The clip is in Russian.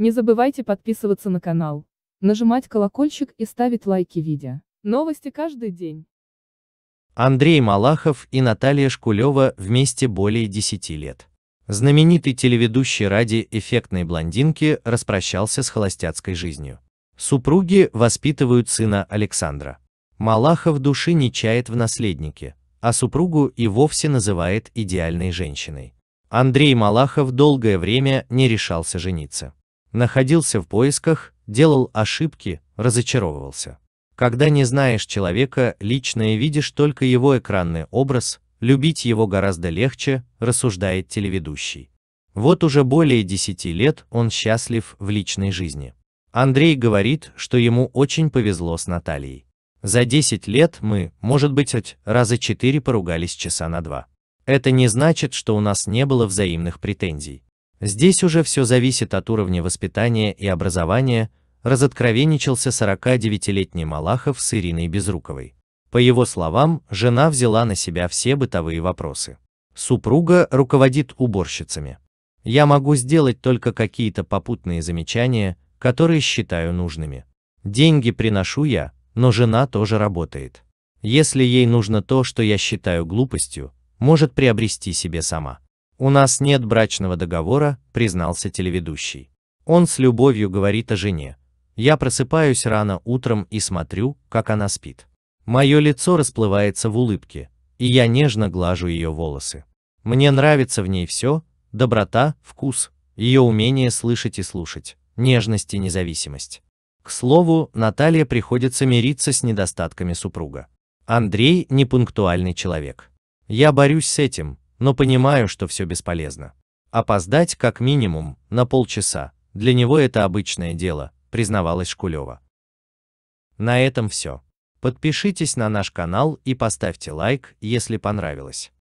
Не забывайте подписываться на канал, нажимать колокольчик и ставить лайки видео. Новости каждый день. Андрей Малахов и Наталья Шкулева вместе более 10 лет. Знаменитый телеведущий ради эффектной блондинки распрощался с холостяцкой жизнью. Супруги воспитывают сына Александра. Малахов души не чает в наследнике, а супругу и вовсе называет идеальной женщиной. Андрей Малахов долгое время не решался жениться находился в поисках, делал ошибки, разочаровывался. Когда не знаешь человека лично и видишь только его экранный образ, любить его гораздо легче, рассуждает телеведущий. Вот уже более 10 лет он счастлив в личной жизни. Андрей говорит, что ему очень повезло с Натальей. За 10 лет мы, может быть, раза 4 поругались часа на два. Это не значит, что у нас не было взаимных претензий. Здесь уже все зависит от уровня воспитания и образования, разоткровенничался 49-летний Малахов с Ириной Безруковой. По его словам, жена взяла на себя все бытовые вопросы. Супруга руководит уборщицами. Я могу сделать только какие-то попутные замечания, которые считаю нужными. Деньги приношу я, но жена тоже работает. Если ей нужно то, что я считаю глупостью, может приобрести себе сама. У нас нет брачного договора, признался телеведущий. Он с любовью говорит о жене. Я просыпаюсь рано утром и смотрю, как она спит. Мое лицо расплывается в улыбке, и я нежно глажу ее волосы. Мне нравится в ней все, доброта, вкус, ее умение слышать и слушать, нежность и независимость. К слову, Наталья приходится мириться с недостатками супруга. Андрей – непунктуальный человек. Я борюсь с этим, но понимаю, что все бесполезно. Опоздать как минимум на полчаса, для него это обычное дело, признавалась Шкулева. На этом все. Подпишитесь на наш канал и поставьте лайк, если понравилось.